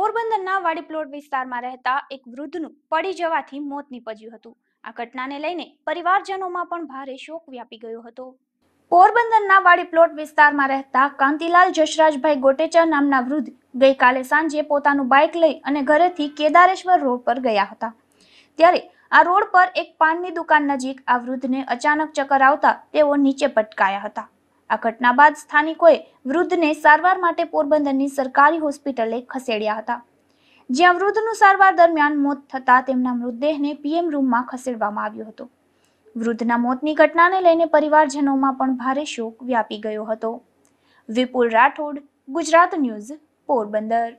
પોરબંદરના વાડીપ્લોટ વિસ્તારમાં રહેતા એક વૃદ્ધનું પડી જવાથી મોત નીપજ્યું હતું આ ઘટનાને લઈને પરિવારજનોમાં પણ ભારે શોક વ્યાપી ગયો હતો પોરબંદરના વાડીપ્લોટ વિસ્તારમાં રહેતા કાંતિલાલ જશરાજભાઈ ગોટેચા નામના વૃદ્ધ ગઈકાલે સાંજે પોતાનું બાઇક લઈ અને ઘરેથી કેદારેશ્વર રોડ પર ગયા હતા ત્યારે આ રોડ પર એક પાનની દુકાન નજીક આ વૃદ્ધને અચાનક ચક્કર આવતા તેઓ નીચે પટકાયા હતા આ ઘટના બાદ સ્થાનિકોએ વૃદ્ધને સારવાર માટે પોરબંદરની સરકારી હોસ્પિટલે ખસેડ્યા હતા જ્યાં વૃદ્ધનું સારવાર દરમિયાન મોત થતાં તેમના મૃતદેહને પીએમ રૂમમાં ખસેડવામાં આવ્યો હતો વૃદ્ધના મોતની ઘટનાને લઈને પરિવારજનોમાં પણ ભારે શોક વ્યાપી ગયો હતો વિપુલ રાઠોડ ગુજરાત ન્યૂઝ પોરબંદર